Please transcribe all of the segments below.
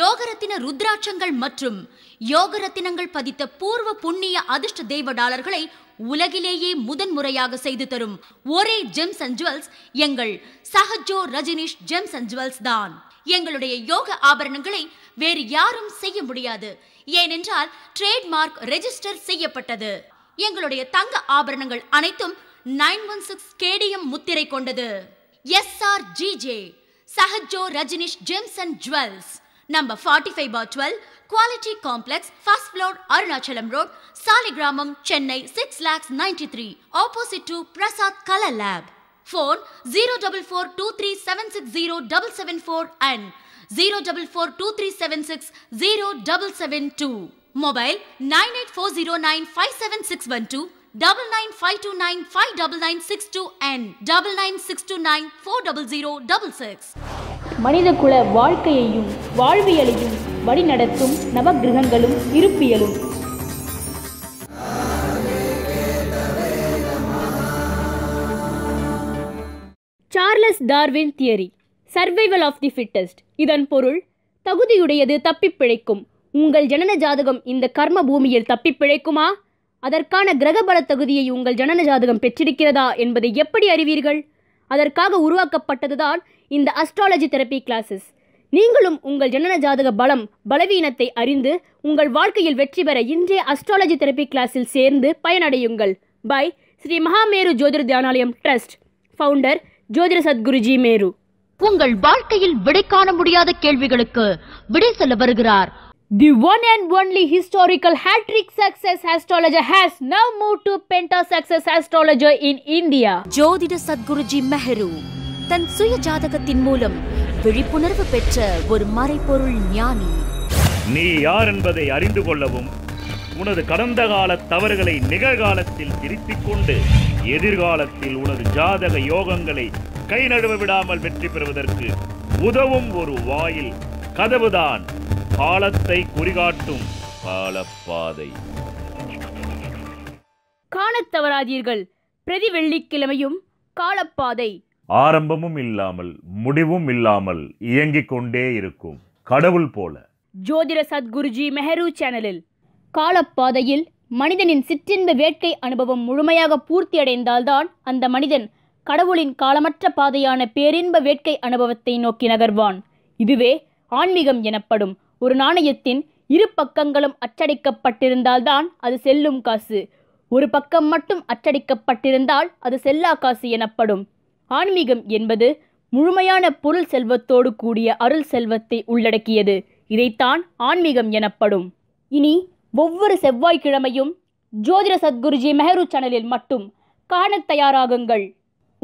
யோகரத்தின ருத்ராட்சங்கள் மற்றும் யோகரத்தினங்கள் பதித்த பூர்வ புண்ணிய அதிர்ஷ்ட தெய்வ டாலர்களை உலகிலேயே முதன்முறையாக செய்து தரும் ஒரே ஜெம்ஸ் அண்ட் ஜுவல்ஸ் எங்கள் Sahajo Rajnish gems and jewels தான் எங்களுடைய யோக ஆபரணங்களை வேறு யாரும் செய்ய முடியாது ஏனென்றால் ட்ரேட்மார்க் ரெஜிஸ்டர் செய்யப்பட்டது எங்களுடைய தங்க ஆபரணங்கள் அனைத்தும் நைன் ஒன் சிக்ஸ் கேடிஎம் முத்திரை கொண்டது S R G J Sahajo Rajnish gems and jewels Number 45 bar 12, Quality Complex, first floor, Arunachalam Road, Saligramam, Chennai 6 lakhs 93, opposite to Prasad Color Lab. Phone 04423760774 and 04423760772. Mobile 984095761. Double nine five two nine five double nine six two and double nine six two nine four double zero double six. மனிதகுல வாழ்க்கையையும் வாழ்வியலையும் வழிநடத்தும் நவகிரகங்களும் இருப்பியலும் Charles Darwin theory survival of the fittest இதன் பொருள் தகுதியுடையது தப்பிப்பிழைக்கும் உங்கள் ஜனன ஜாதகம் இந்த கர்ம பூமியில் தப்பிப்பிழைக்குமா அதற்கான கிரகபல தகுதியை உங்கள் ஜனன ஜாதகம் பெற்றிருக்கிறதா என்பதை எப்படி அறிவீர்கள் அதற்காக உருவாக்கப்பட்டதுதான் இந்த அஸ்ட்ராலஜி தெரப்பி கிளாஸஸ் நீங்களும் உங்கள் ஜனன ஜாதக பலம் பலவீனத்தை அறிந்து உங்கள் வாழ்க்கையில் வெற்றி பெற இன்றைய அஸ்ட்ராலஜி தெரப்பி கிளாஸில் சேர்ந்து பயனடையுங்கள் பை ஸ்ரீ மகாமேரு ஜோதிட தியானாலயம் ட்ரஸ்ட் ஃபவுண்டர் ஜோதிட சத்குருஜி மேரு உங்கள் வாழ்க்கையில் விடை காண முடியாத கேள்விகளுக்கு விடை சொல்ல வருகிறார் The one and only historical hat-trick success astrologer has now moved to Penta Success Astrologer in India. Sadguruji Sadguruji Mehru. தன் சுய ஜாதகத்தின் மூலம் விழிப்புணர்வு பெற்ற ஒரு மறைப்பொருள் ஞானி நீ யார் என்பதை அறிந்து கொள்ளவும் உனது கடந்த கால தவறுகளை நிகழ்காலத்தில் திருத்திக் கொண்டு எதிர்காலத்தில் உனது ஜாதக யோகங்களை கை நழுவ விடாமல் வெற்றி பெறுவதற்கு உதவும் ஒரு வாயில் கதவுதான் காலத்தை குறிகாட்டும் காலப்பாதை காணத் தவறாதீர்கள் பிரதி வெள்ளிக்கிழமையும் காலப்பாதை ஆரம்பமும் இல்லாமல் முடிவும் இல்லாமல் இயங்கிக் கொண்டே இருக்கும் கடவுள் போல ஜோதிட சத்குருஜி மெஹரு சேனலில் காலப்பாதையில் மனிதனின் சிற்றின்ப வேட்கை அனுபவம் முழுமையாக பூர்த்தி அடைந்தால்தான் அந்த மனிதன் கடவுளின் காலமற்ற பாதையான பேரின்ப வேட்கை அனுபவத்தை நோக்கி நகர்வான் இதுவே ஆன்மீகம் எனப்படும் ஒரு நாணயத்தின் இரு பக்கங்களும் அச்சடிக்கப்பட்டிருந்தால்தான் அது செல்லும் காசு ஒரு பக்கம் மட்டும் அச்சடிக்கப்பட்டிருந்தால் அது செல்லா காசு எனப்படும் ஆன்மீகம் என்பது முழுமையான பொருள் செல்வத்தோடு கூடிய அருள் செல்வத்தை உள்ளடக்கியது இதைத்தான் ஆன்மீகம் எனப்படும் இனி ஒவ்வொரு செவ்வாய்க்கிழமையும் ஜோதிட சத்குருஜி மெஹரு சேனலில் மட்டும் காண தயாராகுங்கள்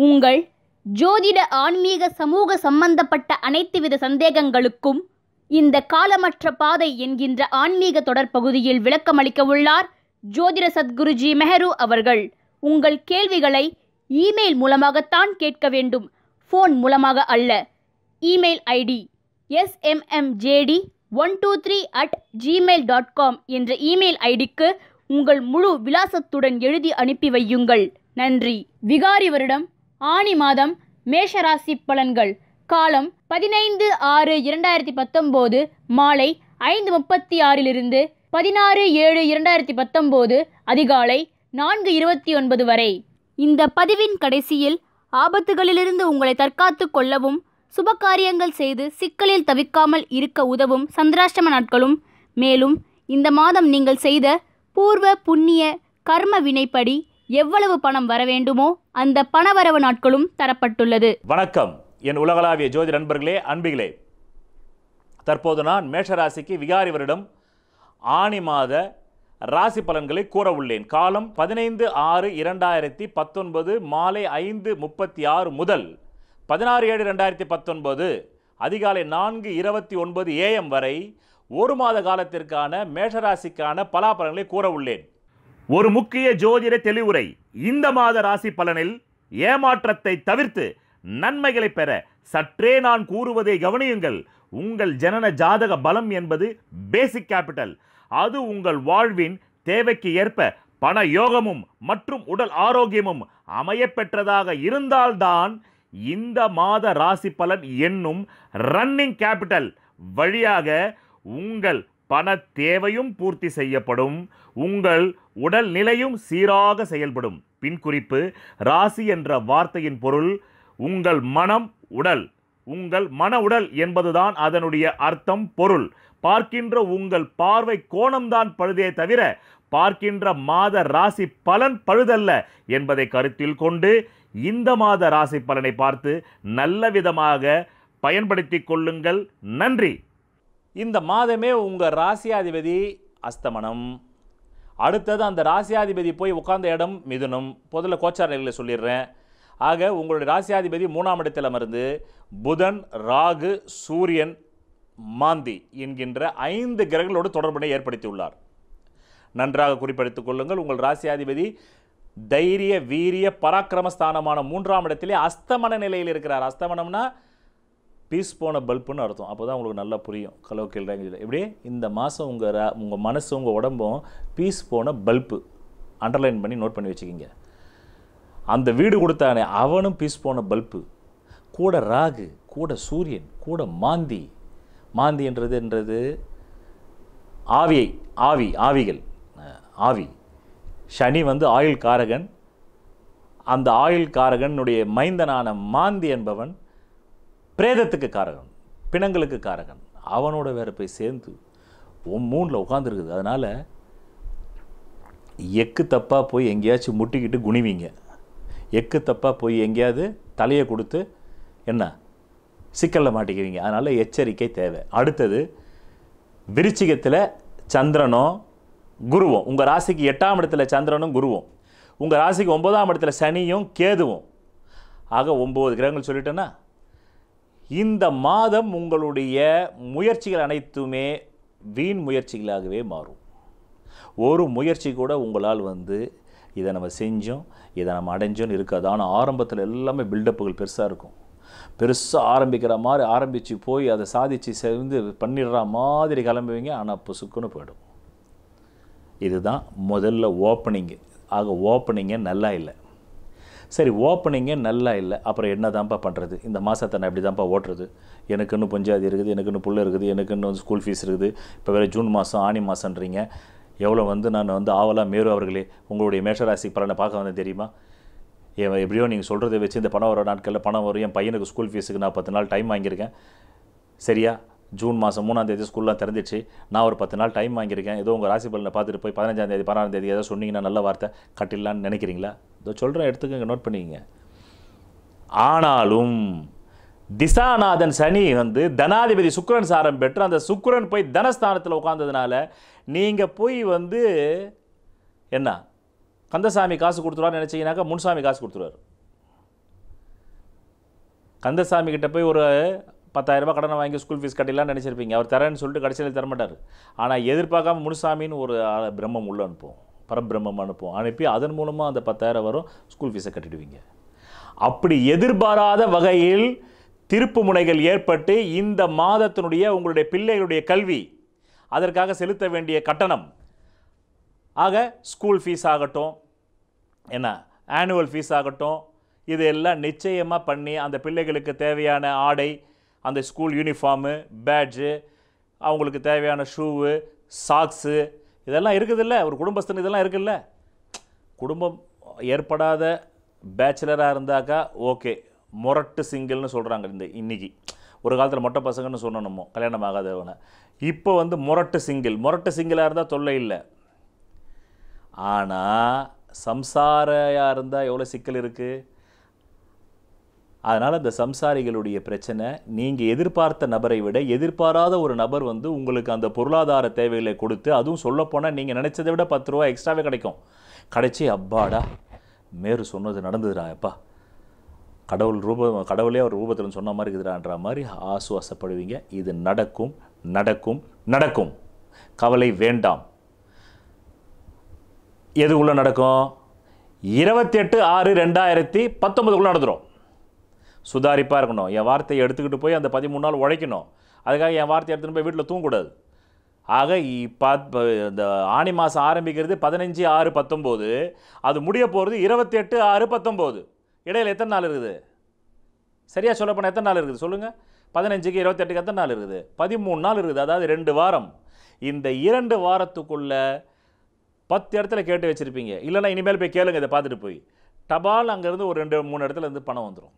உங்கள் ஜோதிட ஆன்மீக சமூக சம்பந்தப்பட்ட அனைத்து வித சந்தேகங்களுக்கும் இந்த காலமற்ற பாதை என்கின்ற ஆன்மீக தொடர் பகுதியில் விளக்கமளிக்க உள்ளார் ஜோதிட சத்குருஜி மெஹரு அவர்கள் உங்கள் கேள்விகளை இமெயில் மூலமாகத்தான் கேட்க வேண்டும் ஃபோன் மூலமாக அல்ல email ID SMMJD one two three at gmail dot com என்ற இமெயில் ஐடிக்கு உங்கள் முழு விலாசத்துடன் எழுதி அனுப்பி வையுங்கள் நன்றி விகாரி வருடம் ஆணி மாதம் மேஷராசி பலன்கள் காலம் பதினைந்து ஆறு இரண்டாயிரத்தி பத்தொம்போது மாலை ஐந்து முப்பத்தி ஆறிலிருந்து பதினாறு ஏழு இரண்டாயிரத்தி பத்தொம்போது அதிகாலை நான்கு இருபத்தி ஒன்பது வரை இந்த பதிவின் கடைசியில் ஆபத்துகளிலிருந்து உங்களை தற்காத்து கொள்ளவும் சுபகாரியங்கள் செய்து சிக்கலில் தவிக்காமல் இருக்க உதவும் சந்திராஷ்டம நாட்களும் மேலும் இந்த மாதம் நீங்கள் செய்த பூர்வ புண்ணிய கர்ம வினைப்படி எவ்வளவு பணம் வர வேண்டுமோ அந்த பணவரவு நாட்களும் தரப்பட்டுள்ளது வணக்கம் என் உலகளாவிய ஜோதி நண்பர்களே அன்பிகளே தற்போது நான் மேஷராசிக்கு விகாரி வருடம் ஆணி மாத ராசி பலன்களை கூற உள்ளேன் காலம் பதினைந்து ஆறு இரண்டாயிரத்தி பத்தொன்பது மாலை ஐந்து முப்பத்தி ஆறு முதல் பதினாறு ஏழு ரெண்டாயிரத்தி பத்தொன்பது அதிகாலை நான்கு இருபத்தி ஒன்பது ஏஎம் வரை ஒரு மாத காலத்திற்கான மேஷராசிக்கான பலாபலன்களை கூற உள்ளேன் ஒரு முக்கிய ஜோதிட தெளிவுரை இந்த மாத ராசி பலனில் ஏமாற்றத்தை தவிர்த்து நன்மைகளை பெற சற்றே நான் கூறுவதை கவனியுங்கள் உங்கள் ஜனன ஜாதக பலம் என்பது பேசிக் கேபிட்டல் அது உங்கள் வாழ்வின் தேவைக்கு ஏற்ப பண யோகமும் மற்றும் உடல் ஆரோக்கியமும் அமையப்பெற்றதாக இருந்தால்தான் இந்த மாத ராசி பலன் என்னும் ரன்னிங் கேபிட்டல் வழியாக உங்கள் பண தேவையும் பூர்த்தி செய்யப்படும் உங்கள் உடல் நிலையும் சீராக செயல்படும் பின் குறிப்பு ராசி என்ற வார்த்தையின் பொருள் உங்கள் மனம் உடல் உங்கள் மன உடல் என்பதுதான் அதனுடைய அர்த்தம் பொருள் பார்க்கின்ற உங்கள் பார்வை கோணம்தான் பழுதே தவிர பார்க்கின்ற மாத ராசி பலன் பழுதல்ல என்பதை கருத்தில் கொண்டு இந்த மாத ராசி பலனை பார்த்து நல்ல விதமாக பயன்படுத்தி கொள்ளுங்கள் நன்றி இந்த மாதமே உங்கள் ராசியாதிபதி அஸ்தமனம் அடுத்தது அந்த ராசியாதிபதி போய் உட்கார்ந்த இடம் மிதுனும் முதல்ல கோச்சார நிலையில் சொல்லிடுறேன் ஆக உங்களுடைய ராசியாதிபதி மூணாம் இடத்தில் அமர்ந்து புதன் ராகு சூரியன் மாந்தி என்கின்ற ஐந்து கிரகங்களோடு தொடர்பினை ஏற்படுத்தியுள்ளார் நன்றாக குறிப்பிடுத்துக் கொள்ளுங்கள் உங்கள் ராசியாதிபதி தைரிய வீரிய பராக்கிரமஸ்தானமான மூன்றாம் இடத்திலே அஸ்தமன நிலையில் இருக்கிறார் அஸ்தமனம்னா பீஸ் போன பல்புன்னு அர்த்தம் அப்போ தான் உங்களுக்கு நல்லா புரியும் கலோக்கியல் லாங்குவேஜில் எப்படி இந்த மாதம் உங்கள் உங்கள் மனசு உங்கள் உடம்பும் பீஸ் போன பல்பு அண்டர்லைன் பண்ணி நோட் பண்ணி வச்சுக்கிங்க அந்த வீடு கொடுத்தானே அவனும் பீஸ் போன பல்பு கூட ராகு கூட சூரியன் கூட மாந்தி மாந்தி என்றது என்றது ஆவியை ஆவி ஆவிகள் ஆவி சனி வந்து ஆயுள் காரகன் அந்த ஆயுள் காரகனுடைய மைந்தனான மாந்தி என்பவன் பிரேதத்துக்கு காரகன் பிணங்களுக்கு காரகன் அவனோட வேற போய் சேர்ந்து மூணில் உட்காந்துருக்குது அதனால் எக்கு தப்பாக போய் எங்கேயாச்சும் முட்டிக்கிட்டு குனிவிங்க எக்கு தப்பாக போய் எங்கேயாவது தலையை கொடுத்து என்ன சிக்கலில் மாட்டிக்கிறீங்க அதனால் எச்சரிக்கை தேவை அடுத்தது விருச்சிகத்தில் சந்திரனும் குருவும் உங்கள் ராசிக்கு எட்டாம் இடத்துல சந்திரனும் குருவும் உங்கள் ராசிக்கு ஒன்பதாம் இடத்துல சனியும் கேதுவும் ஆக ஒம்பது கிரகங்கள் சொல்லிட்டேன்னா இந்த மாதம் உங்களுடைய முயற்சிகள் அனைத்துமே வீண் முயற்சிகளாகவே மாறும் ஒரு முயற்சி கூட உங்களால் வந்து இதை நம்ம செஞ்சோம் இதை நம்ம அடைஞ்சோன்னு இருக்காது ஆனால் ஆரம்பத்தில் எல்லாமே பில்டப்புகள் பெருசாக இருக்கும் பெருசாக ஆரம்பிக்கிற மாதிரி ஆரம்பித்து போய் அதை சாதித்து சேர்ந்து பண்ணிடுற மாதிரி கிளம்புவீங்க ஆனால் அப்போ சுக்குன்னு போயிடும் இதுதான் முதல்ல ஓப்பனிங்கு ஆக ஓப்பனிங்கே நல்லா இல்லை சரி ஓப்பனிங்கே நல்லா இல்லை அப்புறம் என்ன தான்ப்பா பண்ணுறது இந்த மாதத்தை நான் இப்படி தான்ப்பா ஓட்டுறது எனக்கு இன்னும் பஞ்சாயத்து இருக்குது எனக்கு இன்னும் புள்ள இருக்குது எனக்கு இன்னும் ஸ்கூல் ஃபீஸ் இருக்குது இப்போ வேறு ஜூன் மாதம் ஆணி மாதன்றீங்க எவ்வளோ வந்து நான் வந்து ஆவலாக மேரு அவர்களே உங்களுடைய மேஷராசி பலனை பார்க்க வந்தேன் தெரியுமா எப்படியோ நீங்கள் சொல்கிறத வச்சு இந்த பணம் வர நாட்களில் பணம் வரும் என் பையனுக்கு ஸ்கூல் ஃபீஸுக்கு நான் பத்து நாள் டைம் வாங்கியிருக்கேன் சரியா ஜூன் மாதம் மூணாந்தேதி ஸ்கூல்லாம் திறந்துச்சு நான் ஒரு பத்து நாள் டைம் வாங்கியிருக்கேன் ஏதோ உங்கள் ராசி பலனை பார்த்துட்டு போய் பதினஞ்சாந்தேதி தேதி ஏதோ சொன்னீங்கன்னா நல்ல வார்த்தை கட்டிடலான்னு நினைக்கிறீங்களா இதோ சொல்கிறேன் எடுத்துக்கங்க நோட் பண்ணிக்கங்க ஆனாலும் திசாநாதன் சனி வந்து தனாதிபதி சுக்கரன் சாரம் பெற்று அந்த சுக்கரன் போய் தனஸ்தானத்தில் உட்காந்ததுனால நீங்கள் போய் வந்து என்ன கந்தசாமி காசு கொடுத்துருவான்னு நினச்சிங்கனாக்கா முன்சாமி காசு கொடுத்துருவார் கந்தசாமி கிட்டே போய் ஒரு பத்தாயிரரூபா கடனை வாங்கி ஸ்கூல் ஃபீஸ் கட்டிடலாம்னு நினச்சிருப்பீங்க அவர் தரேன்னு சொல்லிட்டு கடைசியில் தரமாட்டார் ஆனால் எதிர்பார்க்காம முனுசாமின்னு ஒரு பிரம்மம் உள்ள அனுப்புவோம் பரபிரம்மம் அனுப்புவோம் அனுப்பி அதன் மூலமாக அந்த பத்தாயிரம் வரும் ஸ்கூல் ஃபீஸை கட்டிடுவீங்க அப்படி எதிர்பாராத வகையில் திருப்பு முனைகள் ஏற்பட்டு இந்த மாதத்தினுடைய உங்களுடைய பிள்ளைகளுடைய கல்வி அதற்காக செலுத்த வேண்டிய கட்டணம் ஆக ஸ்கூல் ஃபீஸ் ஆகட்டும் என்ன ஆனுவல் ஃபீஸ் ஆகட்டும் இது எல்லாம் நிச்சயமாக பண்ணி அந்த பிள்ளைகளுக்கு தேவையான ஆடை அந்த ஸ்கூல் யூனிஃபார்மு பேட்ஜு அவங்களுக்கு தேவையான ஷூவு சாக்ஸு இதெல்லாம் இருக்குதில்ல ஒரு குடும்பஸ்தன் இதெல்லாம் இருக்குல்ல குடும்பம் ஏற்படாத பேச்சுலராக இருந்தாக்கா ஓகே மொரட்டு சிங்கிள்னு சொல்கிறாங்க இந்த இன்னைக்கு ஒரு காலத்தில் மொட்டை பசங்கன்னு சொன்னோமோ கல்யாணம் ஆகாதவனை இப்போ வந்து மொரட்டு சிங்கிள் மொரட்டு சிங்கிளாக இருந்தால் தொல்லை இல்லை ஆனால் சம்சாரையாக இருந்தால் எவ்வளோ சிக்கல் இருக்குது அதனால் இந்த சம்சாரிகளுடைய பிரச்சனை நீங்கள் எதிர்பார்த்த நபரை விட எதிர்பாராத ஒரு நபர் வந்து உங்களுக்கு அந்த பொருளாதார தேவைகளை கொடுத்து அதுவும் சொல்லப்போனால் நீங்கள் நினச்சதை விட பத்து ரூபா எக்ஸ்ட்ராவே கிடைக்கும் கிடைச்சி அப்பாடா மேரு சொன்னது நடந்ததுடா எப்பா கடவுள் ரூப கடவுளே அவர் ரூபத்தில் சொன்ன மாதிரி இருக்குதுடான்ற மாதிரி ஆசுவாசப்படுவீங்க இது நடக்கும் நடக்கும் நடக்கும் கவலை வேண்டாம் எதுக்குள்ளே நடக்கும் இருபத்தெட்டு ஆறு ரெண்டாயிரத்தி பத்தொம்பதுக்குள்ளே நடந்துடும் சுதாரிப்பாக இருக்கணும் என் வார்த்தையை எடுத்துக்கிட்டு போய் அந்த பதிமூணு நாள் உழைக்கணும் அதுக்காக என் வார்த்தையை எடுத்துகிட்டு போய் வீட்டில் தூங்கக்கூடாது ஆக இப்போ இந்த ஆணி மாதம் ஆரம்பிக்கிறது பதினஞ்சு ஆறு பத்தொம்போது அது முடிய போகிறது இருபத்தெட்டு ஆறு பத்தொம்போது இடையில் எத்தனை நாள் இருக்குது சரியாக சொல்லப்போனால் எத்தனை நாள் இருக்குது சொல்லுங்கள் பதினஞ்சுக்கு இருபத்தெட்டுக்கு எத்தனை நாள் இருக்குது பதிமூணு நாள் இருக்குது அதாவது ரெண்டு வாரம் இந்த இரண்டு வாரத்துக்குள்ளே பத்து இடத்துல கேட்டு வச்சுருப்பீங்க இல்லைனா இனிமேல் போய் கேளுங்க இதை பார்த்துட்டு போய் டபால் அங்கேருந்து ஒரு ரெண்டு மூணு இடத்துலேருந்து பணம் வந்துடும்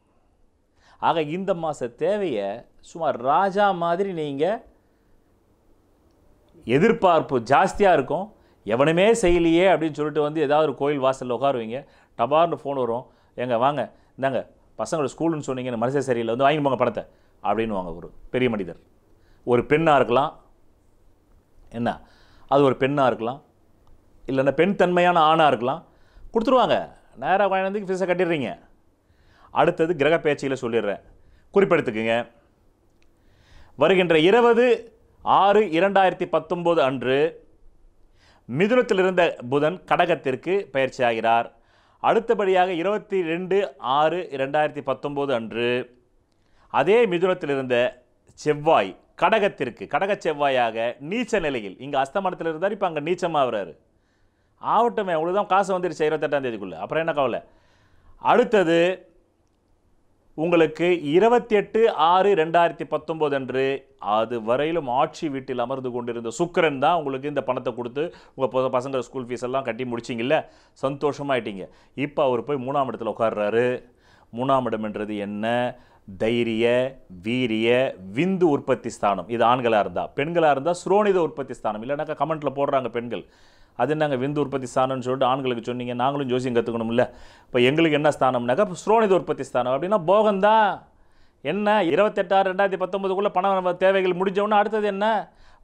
ஆக இந்த மாத தேவையை சுமார் ராஜா மாதிரி நீங்கள் எதிர்பார்ப்பு ஜாஸ்தியாக இருக்கும் எவனுமே செய்யலையே அப்படின்னு சொல்லிட்டு வந்து ஏதாவது ஒரு கோயில் வாசலில் உட்காருவீங்க டபார்னு ஃபோன் வரும் எங்க வாங்க இந்தாங்க பசங்களோட ஸ்கூல்னு சொன்னீங்கன்னு மனசே சரியில்லை வந்து வாங்கி போங்க படத்தை அப்படின்னு வாங்க ஒரு பெரிய மனிதர் ஒரு பெண்ணாக இருக்கலாம் என்ன அது ஒரு பெண்ணாக இருக்கலாம் இல்லைன்னா பெண் தன்மையான ஆணாக இருக்கலாம் கொடுத்துருவாங்க நேராக வாங்கினதுக்கு ஃபீஸை கட்டிடுறீங்க அடுத்தது கிரக பேச்சியில் சொல்லிடுறேன் குறிப்பெடுத்துக்குங்க வருகின்ற இருபது ஆறு இரண்டாயிரத்தி பத்தொம்போது அன்று இருந்த புதன் கடகத்திற்கு பயிற்சி ஆகிறார் அடுத்தபடியாக இருபத்தி ரெண்டு ஆறு ரெண்டாயிரத்தி பத்தொம்போது அன்று அதே மிதுனத்தில் இருந்த செவ்வாய் கடகத்திற்கு கடக செவ்வாயாக நீச்ச நிலையில் இங்கே அஸ்தமனத்தில் இருந்தார் இப்போ அங்கே நீச்சமாக வர்றாரு ஆகட்டுமே உங்களுக்கு தான் காசு வந்துருச்சு இருபத்தெட்டாம் தேதிக்குள்ளே அப்புறம் என்ன கவலை அடுத்தது உங்களுக்கு இருபத்தி எட்டு ஆறு ரெண்டாயிரத்தி பத்தொம்போது அன்று அது வரையிலும் ஆட்சி வீட்டில் அமர்ந்து கொண்டிருந்த சுக்கரன் தான் உங்களுக்கு இந்த பணத்தை கொடுத்து உங்கள் பசங்க ஸ்கூல் ஃபீஸ் எல்லாம் கட்டி முடிச்சிங்கல்ல சந்தோஷமாயிட்டீங்க இப்போ அவர் போய் மூணாம் இடத்துல உட்காடுறாரு மூணாம் இடம்ன்றது என்ன தைரிய வீரிய விந்து உற்பத்தி ஸ்தானம் இது ஆண்களாக இருந்தால் பெண்களாக இருந்தால் சுரோனித உற்பத்தி ஸ்தானம் இல்லைனாக்கா கமெண்ட்டில் போடுறாங்க பெண்கள் அது நாங்கள் விந்து உற்பத்தி ஸ்தானம்னு சொல்லிட்டு ஆண்களுக்கு சொன்னீங்க நாங்களும் ஜோசியம் இல்லை இப்போ எங்களுக்கு என்ன ஸ்தானம்னாக்கா ஸ்ரோனித உற்பத்தி ஸ்தானம் அப்படின்னா போகம்தான் என்ன இருபத்தெட்டாறு ரெண்டாயிரத்தி பத்தொம்பதுக்குள்ளே பணம் தேவைகள் முடிஞ்சவொன்னே அடுத்தது என்ன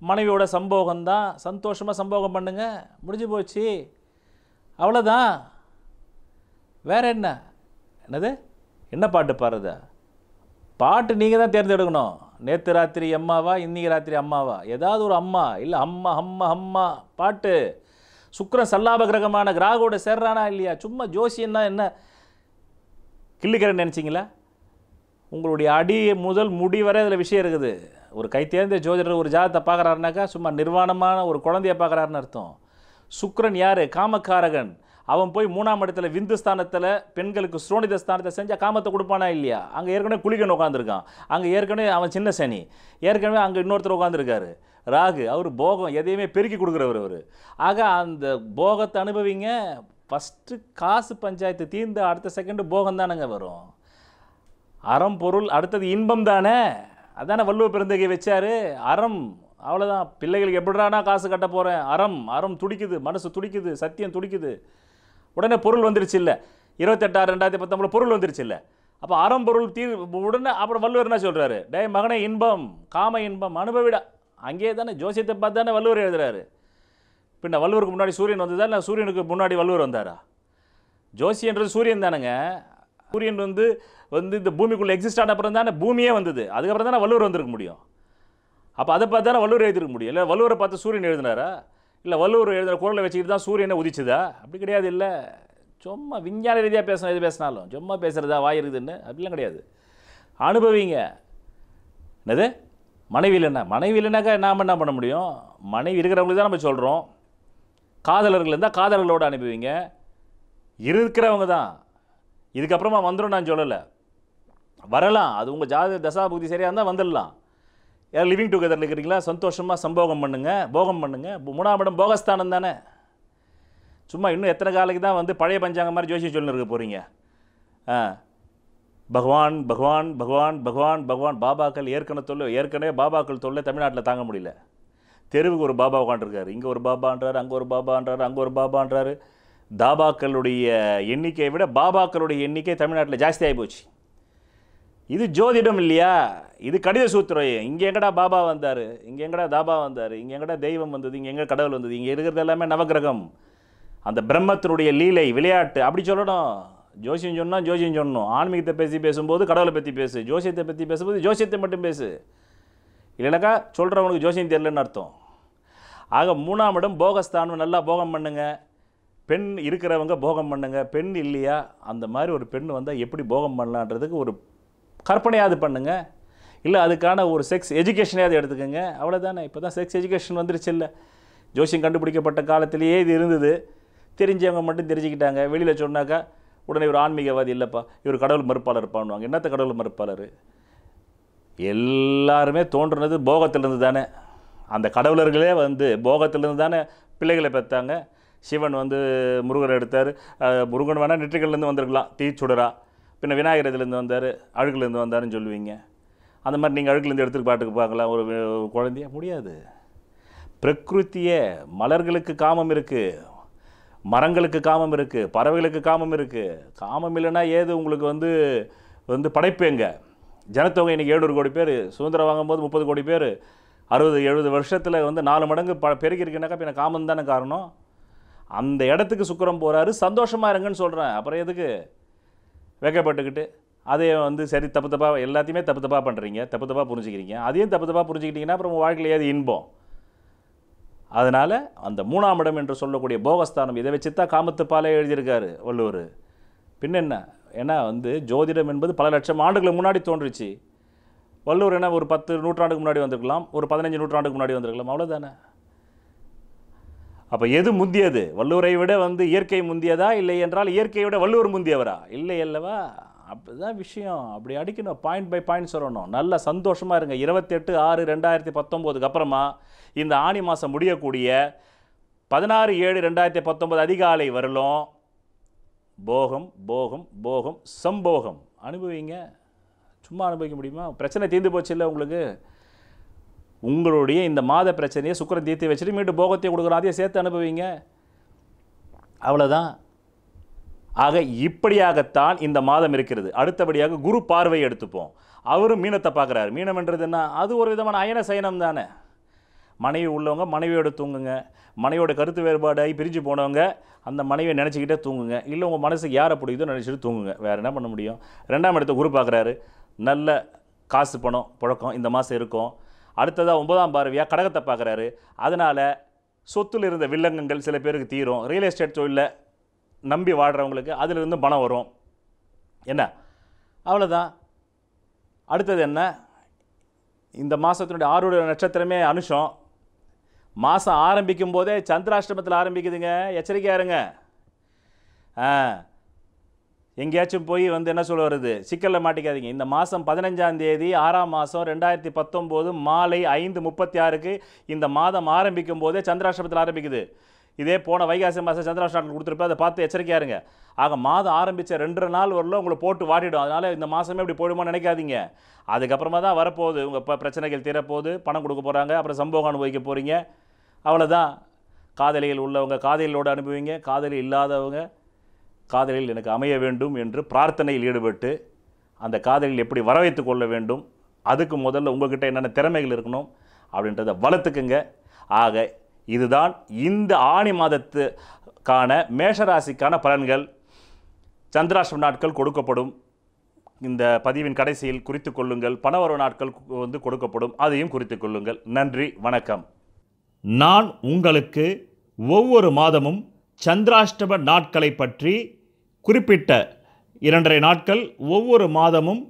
மனைவியோட சம்போகம் தான் சந்தோஷமாக சம்போகம் பண்ணுங்கள் முடிஞ்சு போச்சு அவ்வளோதான் வேறு என்ன என்னது என்ன பாட்டு பாடுறது பாட்டு நீங்கள் தான் தேர்ந்தெடுக்கணும் நேற்று ராத்திரி அம்மாவா இன்றைக்கி ராத்திரி அம்மாவா ஏதாவது ஒரு அம்மா இல்லை அம்மா அம்மா அம்மா பாட்டு சுக்கரன் சல்லாப கிரகமான கிராகோட சேர்றானா இல்லையா சும்மா ஜோசியன்னா என்ன கிள்ளுக்கிறேன்னு நினச்சிங்களா உங்களுடைய அடி முதல் முடி வரை இதில் விஷயம் இருக்குது ஒரு கைத்தேர்ந்த ஜோதிடர் ஒரு ஜாதத்தை பார்க்குறாருனாக்கா சும்மா நிர்வாணமான ஒரு குழந்தைய பார்க்குறாருன்னு அர்த்தம் சுக்ரன் யார் காமக்காரகன் அவன் போய் மூணாம் இடத்துல விந்து ஸ்தானத்தில் பெண்களுக்கு சுரோணித ஸ்தானத்தை செஞ்சால் காமத்தை கொடுப்பானா இல்லையா அங்கே ஏற்கனவே குளிக்கன் உட்காந்துருக்கான் அங்கே ஏற்கனவே அவன் சின்ன சனி ஏற்கனவே அங்கே இன்னொருத்தர் உட்காந்துருக்காரு ராகு அவர் போகம் எதையுமே பெருக்கி கொடுக்குறவர் அவர் ஆக அந்த போகத்தை அனுபவிங்க ஃபஸ்ட்டு காசு பஞ்சாயத்து தீர்ந்த அடுத்த செகண்டு போகம் தானேங்க வரும் அறம் பொருள் அடுத்தது இன்பம் தானே அதானே வள்ளுவ பெருந்தகை வச்சார் அறம் அவ்வளோதான் பிள்ளைகளுக்கு எப்படிடானா காசு கட்ட போகிறேன் அறம் அறம் துடிக்குது மனசு துடிக்குது சத்தியம் துடிக்குது உடனே பொருள் வந்துருச்சு இல்லை இருபத்தெட்டாறு ரெண்டாயிரத்தி பத்தொம்பது பொருள் வந்துருச்சு இல்லை அப்போ அறம் பொருள் தீர் உடனே அப்புறம் வள்ளுவர் என்ன சொல்கிறாரு டே மகனே இன்பம் காம இன்பம் அனுபவிடா அங்கேயே தானே ஜோசியத்தை பார்த்து தானே வள்ளுவர் எழுதுறாரு பின்ன வள்ளுவருக்கு முன்னாடி சூரியன் வந்ததா இல்லை சூரியனுக்கு முன்னாடி வள்ளுவர் வந்தாரா ஜோசியன்றது சூரியன் தானேங்க சூரியன் வந்து வந்து இந்த பூமிக்குள்ளே எக்ஸிஸ்ட் ஆன அப்புறம் தானே பூமியே வந்தது அதுக்கப்புறம் தானே வள்ளுவர் வந்திருக்க முடியும் அப்போ அதை பார்த்து தானே வள்ளுவர் எழுதிருக்க முடியும் இல்லை வள்ளுவரை பார்த்து சூரியன் எழுதினாரா இல்லை வள்ளுவர் எழுதுகிற குரலை வச்சுக்கிட்டு தான் சூரியனை உதிச்சுதா அப்படி கிடையாது இல்லை சும்மா விஞ்ஞான ரீதியாக பேசணும் எது பேசினாலும் சும்மா பேசுகிறதா வாய் இருக்குதுன்னு அப்படிலாம் கிடையாது அனுபவிங்க என்னது மனைவி இல்லைன்னா மனைவி இல்லைனாக்கா நாம் என்ன பண்ண முடியும் மனைவி இருக்கிறவங்களுக்கு தான் நம்ம சொல்கிறோம் காதலர்கள் இருந்தால் காதலர்களோடு அனுப்புவீங்க இருக்கிறவங்க தான் இதுக்கப்புறமா வந்துடும் நான் சொல்லலை வரலாம் அது உங்கள் ஜாத தசா புக்தி சரியாக இருந்தால் வந்துடலாம் யார் லிவிங் டுகெதரில் இருக்கிறீங்களா சந்தோஷமாக சம்போகம் பண்ணுங்கள் போகம் பண்ணுங்கள் மூணாம் இடம் போகஸ்தானம் தானே சும்மா இன்னும் எத்தனை காலைக்கு தான் வந்து பழைய பஞ்சாங்க மாதிரி ஜோசியம் சொல்லிருக்க இருக்க போகிறீங்க ஆ பகவான் பகவான் பகவான் பகவான் பகவான் பாபாக்கள் ஏற்கனவே தொல்லை ஏற்கனவே பாபாக்கள் தொல்லை தமிழ்நாட்டில் தாங்க முடியல தெருவுக்கு ஒரு பாபா உட்காண்டிருக்காரு இங்கே ஒரு பாபான்றார் அங்கே ஒரு பாபான்றார் அங்கே ஒரு பாபான்றாரு தாபாக்களுடைய எண்ணிக்கையை விட பாபாக்களுடைய எண்ணிக்கை தமிழ்நாட்டில் ஆகி போச்சு இது ஜோதிடம் இல்லையா இது கடித சூத்திரம் இங்கே எங்கடா பாபா வந்தார் இங்கே எங்கடா தாபா வந்தார் இங்கே எங்கடா தெய்வம் வந்தது இங்கே எங்கே கடவுள் வந்தது இங்கே இருக்கிறது எல்லாமே நவகிரகம் அந்த பிரம்மத்தினுடைய லீலை விளையாட்டு அப்படி சொல்லணும் ஜோசியம் சொன்னால் ஜோசியம் சொன்னோம் ஆன்மீகத்தை பற்றி பேசும்போது கடவுளை பற்றி பேசு ஜோசியத்தை பற்றி பேசும்போது ஜோசியத்தை மட்டும் பேசு இல்லைனாக்கா சொல்கிறவனுக்கு ஜோசியம் தெரியலன்னு அர்த்தம் ஆக மூணாம் இடம் போகஸ்தானம் நல்லா போகம் பண்ணுங்கள் பெண் இருக்கிறவங்க போகம் பண்ணுங்கள் பெண் இல்லையா அந்த மாதிரி ஒரு பெண் வந்தால் எப்படி போகம் பண்ணலான்றதுக்கு ஒரு கற்பனையாவது பண்ணுங்கள் இல்லை அதுக்கான ஒரு செக்ஸ் எஜுகேஷனையாவது எடுத்துக்கோங்க அவ்வளோதானே இப்போ தான் செக்ஸ் எஜுகேஷன் வந்துருச்சு இல்லை ஜோசியம் கண்டுபிடிக்கப்பட்ட காலத்திலேயே இது இருந்தது தெரிஞ்சவங்க மட்டும் தெரிஞ்சுக்கிட்டாங்க வெளியில் சொன்னாக்கா உடனே இவர் ஆன்மீகவாதி இல்லைப்பா இவர் கடவுள் மறுப்பாளர் பண்ணுவாங்க என்னத்த கடவுள் மறுப்பாளர் எல்லாருமே தோன்றுனது போகத்திலிருந்து தானே அந்த கடவுளர்களே வந்து போகத்திலிருந்து தானே பிள்ளைகளை பெற்றாங்க சிவன் வந்து முருகர் எடுத்தார் முருகன் வேணால் நெற்றிகள்லேருந்து வந்திருக்கலாம் தீச்சுடரா பின்ன விநாயகர் இதுலேருந்து வந்தார் அழுகுலேருந்து வந்தாருன்னு சொல்லுவீங்க அந்த மாதிரி நீங்கள் அழுகுலேருந்து எடுத்துகிட்டு பாட்டுக்கு பார்க்கலாம் ஒரு குழந்தைய முடியாது பிரகிருத்தியே மலர்களுக்கு காமம் இருக்குது மரங்களுக்கு காமம் இருக்குது பறவைகளுக்கு காமம் இருக்குது காமம் இல்லைன்னா ஏது உங்களுக்கு வந்து வந்து படைப்பு எங்கே ஜனத்தொகை இன்றைக்கி ஏழுநூறு கோடி பேர் சுதந்திரம் வாங்கும்போது முப்பது கோடி பேர் அறுபது எழுபது வருஷத்தில் வந்து நாலு மடங்கு ப பெருக்கிருக்குனாக்கா இப்போ காமம் தானே காரணம் அந்த இடத்துக்கு சுக்கரம் போகிறாரு சந்தோஷமாக இருங்கன்னு சொல்கிறேன் அப்புறம் எதுக்கு வைக்கப்பட்டுக்கிட்டு அதே வந்து சரி தப்பு தப்பாக எல்லாத்தையுமே தப்பு தப்பாக பண்ணுறீங்க தப்பு தப்பாக புரிஞ்சுக்கிறீங்க அதையும் தப்பு தப்பாக புரிஞ்சுக்கிட்டிங்கன்னா அப்புறம் உங்கள் வாழ்க்கையில் ஏது இன்பம் அதனால் அந்த மூணாம் இடம் என்று சொல்லக்கூடிய போகஸ்தானம் இதை வச்சு தான் காமத்துப்பாலே எழுதியிருக்காரு வள்ளுவர் பின்னென்ன ஏன்னா வந்து ஜோதிடம் என்பது பல லட்சம் ஆண்டுகளுக்கு முன்னாடி தோன்றுச்சு வள்ளுவர் என்ன ஒரு பத்து நூற்றாண்டுக்கு முன்னாடி வந்திருக்கலாம் ஒரு பதினஞ்சு நூற்றாண்டுக்கு முன்னாடி வந்திருக்கலாம் அவ்வளோதானே அப்போ எது முந்தியது வள்ளுவரை விட வந்து இயற்கை முந்தியதா இல்லை என்றால் இயற்கையை விட வள்ளுவர் முந்தியவரா இல்லை அல்லவா அப்படிதான் விஷயம் அப்படி அடிக்கணும் பாயிண்ட் பை பாயிண்ட் சொல்லணும் நல்ல சந்தோஷமாக இருங்க இருபத்தெட்டு ஆறு ரெண்டாயிரத்தி பத்தொம்போதுக்கு அப்புறமா இந்த ஆணி மாதம் முடியக்கூடிய பதினாறு ஏழு ரெண்டாயிரத்தி பத்தொம்போது அதிகாலை வரலும் போகம் போகம் போகம் சம்போகம் அனுபவிங்க சும்மா அனுபவிக்க முடியுமா பிரச்சனை தீர்ந்து போச்சு இல்லை உங்களுக்கு உங்களுடைய இந்த மாத பிரச்சனையை சுக்கரம் தீர்த்து வச்சுட்டு மீண்டும் போகத்தையும் கொடுக்குறோம் அதையும் சேர்த்து அனுபவிங்க அவ்வளோதான் ஆக இப்படியாகத்தான் இந்த மாதம் இருக்கிறது அடுத்தபடியாக குரு பார்வை எடுத்துப்போம் அவரும் மீனத்தை பார்க்குறாரு மீனம்ன்றது என்ன அது ஒரு விதமான அயன சயனம் தானே மனைவி உள்ளவங்க மனைவியோட தூங்குங்க மனைவியோட கருத்து வேறுபாடாகி பிரிஞ்சு போனவங்க அந்த மனைவியை நினச்சிக்கிட்டே தூங்குங்க இல்லை உங்கள் மனசுக்கு யாரை பிடிக்குதோ நினச்சிட்டு தூங்குங்க வேறு என்ன பண்ண முடியும் ரெண்டாம் இடத்த குரு பார்க்குறாரு நல்ல காசு பணம் புழக்கம் இந்த மாதம் இருக்கும் அடுத்ததாக ஒன்பதாம் பார்வையாக கடகத்தை பார்க்குறாரு அதனால் சொத்தில் இருந்த வில்லங்கங்கள் சில பேருக்கு தீரும் ரியல் எஸ்டேட் தொழிலில் நம்பி வாடுறவங்களுக்கு அதிலிருந்து பணம் வரும் என்ன அவ்வளோதான் அடுத்தது என்ன இந்த மாதத்தினுடைய ஆறுடைய நட்சத்திரமே அனுஷம் மாதம் ஆரம்பிக்கும் போதே சந்திராஷ்டமத்தில் ஆரம்பிக்குதுங்க எச்சரிக்கையாக இருங்க எங்கேயாச்சும் போய் வந்து என்ன சொல்ல வருது சிக்கலில் மாட்டிக்காதீங்க இந்த மாதம் பதினஞ்சாம் தேதி ஆறாம் மாதம் ரெண்டாயிரத்தி பத்தொம்போது மாலை ஐந்து முப்பத்தி ஆறுக்கு இந்த மாதம் ஆரம்பிக்கும் போதே சந்திராஷ்டமத்தில் ஆரம்பிக்குது இதே போன வைகாசி மாதம் சந்திராஷ் கொடுத்துருப்பேன் அதை பார்த்து எச்சரிக்கையாக இருங்க ஆக மாதம் ஆரம்பித்த ரெண்டரை நாள் வரலும் உங்களை போட்டு வாட்டிடும் அதனால் இந்த மாதமே இப்படி போயிடுமான்னு நினைக்காதீங்க அதுக்கப்புறமா தான் வரப்போகுது உங்கள் இப்போ பிரச்சனைகள் தீரப்போகுது பணம் கொடுக்க போகிறாங்க அப்புறம் சம்பவம் அனுபவிக்க போகிறீங்க அவ்வளோதான் காதலியில் உள்ளவங்க காதலியோடு அனுபவிங்க காதலி இல்லாதவங்க காதலில் எனக்கு அமைய வேண்டும் என்று பிரார்த்தனையில் ஈடுபட்டு அந்த காதலில் எப்படி வர வைத்து கொள்ள வேண்டும் அதுக்கு முதல்ல உங்கள்கிட்ட என்னென்ன திறமைகள் இருக்கணும் அப்படின்றத வளர்த்துக்குங்க ஆக இதுதான் இந்த ஆணி மாதத்துக்கான மேஷராசிக்கான பலன்கள் சந்திராஷ்டம நாட்கள் கொடுக்கப்படும் இந்த பதிவின் கடைசியில் குறித்து கொள்ளுங்கள் பணவரவு நாட்கள் வந்து கொடுக்கப்படும் அதையும் குறித்து கொள்ளுங்கள் நன்றி வணக்கம் நான் உங்களுக்கு ஒவ்வொரு மாதமும் சந்திராஷ்டம நாட்களை பற்றி குறிப்பிட்ட இரண்டரை நாட்கள் ஒவ்வொரு மாதமும்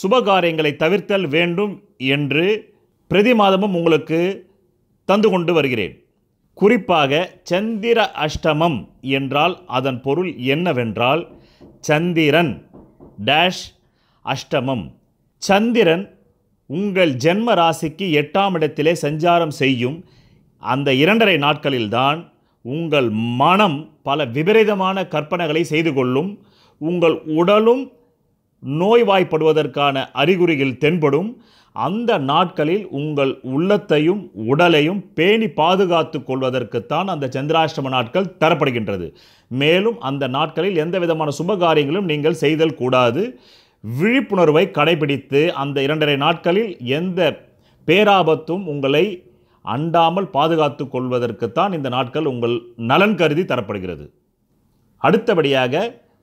சுபகாரியங்களை தவிர்த்தல் வேண்டும் என்று பிரதி மாதமும் உங்களுக்கு தந்து கொண்டு வருகிறேன் குறிப்பாக சந்திர அஷ்டமம் என்றால் அதன் பொருள் என்னவென்றால் சந்திரன் டேஷ் அஷ்டமம் சந்திரன் உங்கள் ஜென்ம ராசிக்கு எட்டாம் இடத்திலே சஞ்சாரம் செய்யும் அந்த இரண்டரை நாட்களில்தான் உங்கள் மனம் பல விபரீதமான கற்பனைகளை செய்து கொள்ளும் உங்கள் உடலும் நோய்வாய்ப்படுவதற்கான அறிகுறிகள் தென்படும் அந்த நாட்களில் உங்கள் உள்ளத்தையும் உடலையும் பேணி பாதுகாத்து கொள்வதற்குத்தான் அந்த சந்திராஷ்டம நாட்கள் தரப்படுகின்றது மேலும் அந்த நாட்களில் எந்த விதமான சுப காரியங்களும் நீங்கள் செய்தல் கூடாது விழிப்புணர்வை கடைபிடித்து அந்த இரண்டரை நாட்களில் எந்த பேராபத்தும் உங்களை அண்டாமல் பாதுகாத்து கொள்வதற்குத்தான் இந்த நாட்கள் உங்கள் நலன் கருதி தரப்படுகிறது அடுத்தபடியாக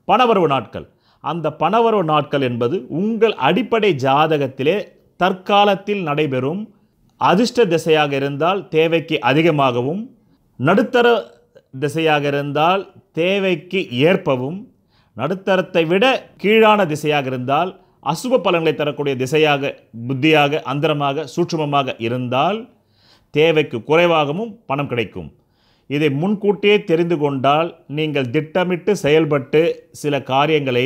பணவரவு நாட்கள் அந்த பணவரவு நாட்கள் என்பது உங்கள் அடிப்படை ஜாதகத்திலே தற்காலத்தில் நடைபெறும் அதிர்ஷ்ட திசையாக இருந்தால் தேவைக்கு அதிகமாகவும் நடுத்தர திசையாக இருந்தால் தேவைக்கு ஏற்பவும் நடுத்தரத்தை விட கீழான திசையாக இருந்தால் அசுப பலன்களை தரக்கூடிய திசையாக புத்தியாக அந்தரமாக சூட்சமமாக இருந்தால் தேவைக்கு குறைவாகவும் பணம் கிடைக்கும் இதை முன்கூட்டியே தெரிந்து கொண்டால் நீங்கள் திட்டமிட்டு செயல்பட்டு சில காரியங்களை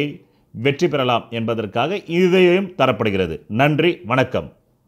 வெற்றி பெறலாம் என்பதற்காக இதையும் தரப்படுகிறது நன்றி வணக்கம்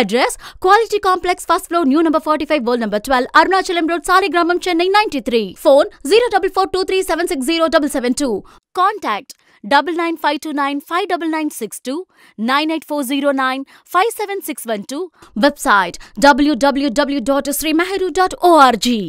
address quality complex first floor new number forty five old number twelve Arunachalam road Saligramam Chennai ninety three phone zero double four two three seven six zero double seven two contact double nine five two nine five double nine six two nine eight four zero nine five seven six one two website WWW dot Shri Mehru dot ORG